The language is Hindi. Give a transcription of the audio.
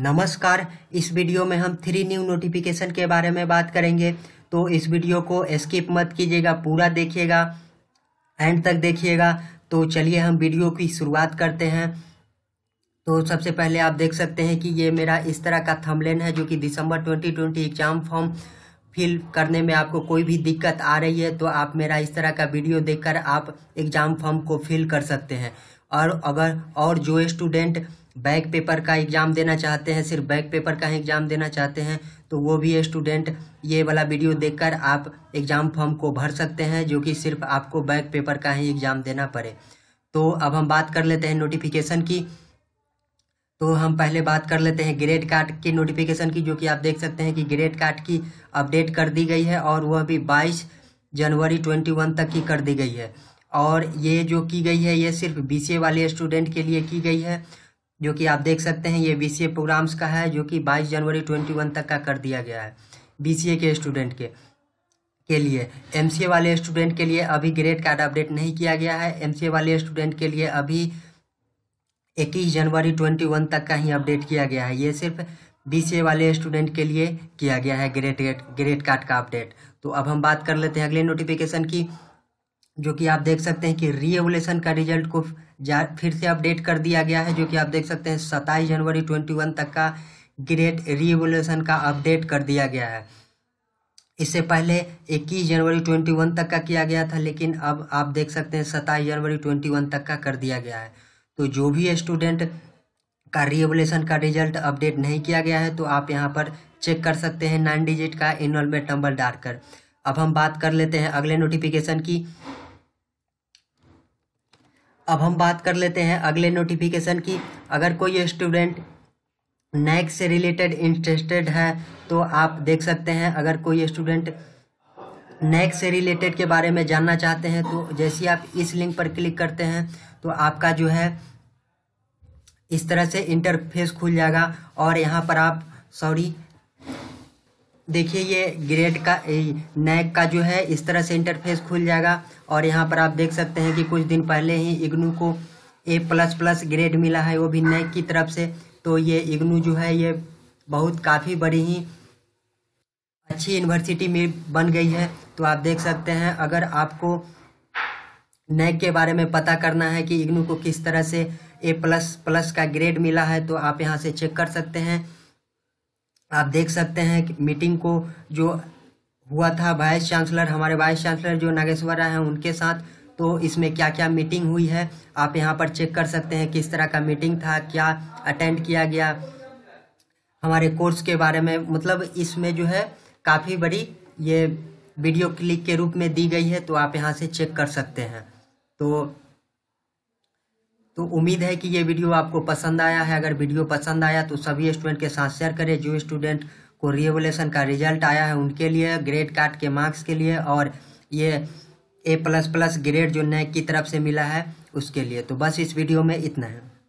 नमस्कार इस वीडियो में हम थ्री न्यू नोटिफिकेशन के बारे में बात करेंगे तो इस वीडियो को स्किप मत कीजिएगा पूरा देखिएगा एंड तक देखिएगा तो चलिए हम वीडियो की शुरुआत करते हैं तो सबसे पहले आप देख सकते हैं कि ये मेरा इस तरह का थमलेन है जो कि दिसंबर 2020 एग्जाम फॉर्म फिल करने में आपको कोई भी दिक्कत आ रही है तो आप मेरा इस तरह का वीडियो देखकर आप एग्ज़ाम फॉर्म को फिल कर सकते हैं और अगर और जो स्टूडेंट बैक पेपर का एग्ज़ाम देना चाहते हैं सिर्फ बैक पेपर का एग्ज़ाम देना चाहते हैं तो वो भी स्टूडेंट ये वाला वीडियो देखकर आप एग्ज़ाम फॉर्म को भर सकते हैं जो कि सिर्फ आपको बैक पेपर का ही एग्ज़ाम देना पड़े तो अब हम बात कर लेते हैं नोटिफिकेशन की तो हम पहले बात कर लेते हैं ग्रेड कार्ड की नोटिफिकेशन की जो कि आप देख सकते हैं कि ग्रेड कार्ड की अपडेट कर दी गई है और वह भी 22 जनवरी 21 तक की कर दी गई है और ये जो की गई है ये सिर्फ बीसीए वाले स्टूडेंट के लिए की गई है जो कि आप देख सकते हैं ये बी प्रोग्राम्स का है जो कि बाईस जनवरी ट्वेंटी वन तक का कर दिया गया है बी के स्टूडेंट के के लिए एम वाले स्टूडेंट के लिए अभी ग्रेड कार्ड अपडेट नहीं किया गया है एम वाले स्टूडेंट के लिए अभी इक्कीस जनवरी ट्वेंटी वन तक का ही अपडेट किया गया है ये सिर्फ बी वाले स्टूडेंट के लिए किया गया है ग्रेड ग्रेड कार्ड का अपडेट तो अब हम बात कर लेते हैं अगले नोटिफिकेशन की जो कि आप देख सकते हैं कि रीएवलेशन का रिजल्ट को फिर से अपडेट कर दिया गया है जो कि आप देख सकते हैं सत्ताईस जनवरी 21 तक का ग्रेट रिवोल्यूशन का अपडेट कर दिया गया है इससे पहले 21 जनवरी 21 तक का किया गया था लेकिन अब आप देख सकते हैं सत्ताईस जनवरी 21 तक का कर दिया गया है तो जो भी स्टूडेंट का रिवोल्यूशन का रिजल्ट अपडेट नहीं किया गया है तो आप यहाँ पर चेक कर सकते हैं नाइन डिजिट का इनरोलमेंट नंबर डालकर अब हम बात कर लेते हैं अगले नोटिफिकेशन की अब हम बात कर लेते हैं अगले नोटिफिकेशन की अगर कोई स्टूडेंट नैक से रिलेटेड इंटरेस्टेड है तो आप देख सकते हैं अगर कोई स्टूडेंट नैक से रिलेटेड के बारे में जानना चाहते हैं तो जैसे आप इस लिंक पर क्लिक करते हैं तो आपका जो है इस तरह से इंटरफेस खुल जाएगा और यहाँ पर आप सॉरी देखिए ये ग्रेड का नैक का जो है इस तरह से इंटरफेस खुल जाएगा और यहाँ पर आप देख सकते हैं कि कुछ दिन पहले ही इग्नू को ए प्लस प्लस ग्रेड मिला है वो भी नैक की तरफ से तो ये इग्नू जो है ये बहुत काफ़ी बड़ी ही अच्छी यूनिवर्सिटी में बन गई है तो आप देख सकते हैं अगर आपको नैक के बारे में पता करना है कि इग्नू को किस तरह से ए प्लस प्लस का ग्रेड मिला है तो आप यहाँ से चेक कर सकते हैं आप देख सकते हैं कि मीटिंग को जो हुआ था वाइस चांसलर हमारे वाइस चांसलर जो नागेश्वरा हैं उनके साथ तो इसमें क्या क्या मीटिंग हुई है आप यहाँ पर चेक कर सकते हैं किस तरह का मीटिंग था क्या अटेंड किया गया हमारे कोर्स के बारे में मतलब इसमें जो है काफ़ी बड़ी ये वीडियो क्लिक के रूप में दी गई है तो आप यहाँ से चेक कर सकते हैं तो तो उम्मीद है कि ये वीडियो आपको पसंद आया है अगर वीडियो पसंद आया तो सभी स्टूडेंट के साथ शेयर करें जो स्टूडेंट को रिवोल्यूशन का रिजल्ट आया है उनके लिए ग्रेड काट के मार्क्स के लिए और ये ए प्लस प्लस ग्रेड जो नैक की तरफ से मिला है उसके लिए तो बस इस वीडियो में इतना है